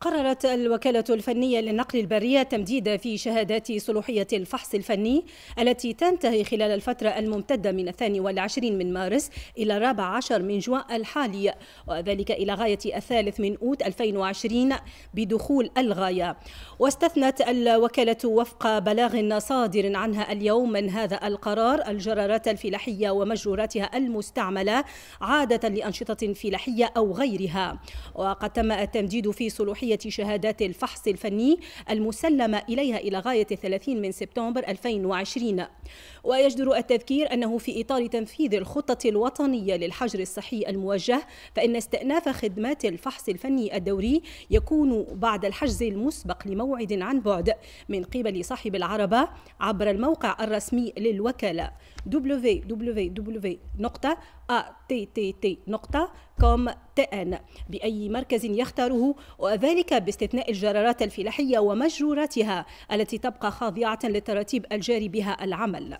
قررت الوكالة الفنية للنقل البرية تمديد في شهادات صلوحية الفحص الفني التي تنتهي خلال الفترة الممتدة من 22 من مارس إلى 14 من جوان الحالي وذلك إلى غاية الثالث من أوت 2020 بدخول الغاية واستثنت الوكالة وفق بلاغ صادر عنها اليوم من هذا القرار الجرارات الفلاحية ومجروراتها المستعملة عادة لأنشطة فلاحية أو غيرها وقد تم التمديد في صلوحية شهادات الفحص الفني المسلمة إليها إلى غاية 30 من سبتمبر 2020 ويجدر التذكير أنه في إطار تنفيذ الخطة الوطنية للحجر الصحي الموجه فإن استئناف خدمات الفحص الفني الدوري يكون بعد الحجز المسبق لموعد عن بعد من قبل صاحب العربة عبر الموقع الرسمي للوكالة www.att.com بأي مركز يختاره وذلك باستثناء الجرارات الفلاحية ومجروراتها التي تبقى خاضعة للتراتيب الجاري بها العمل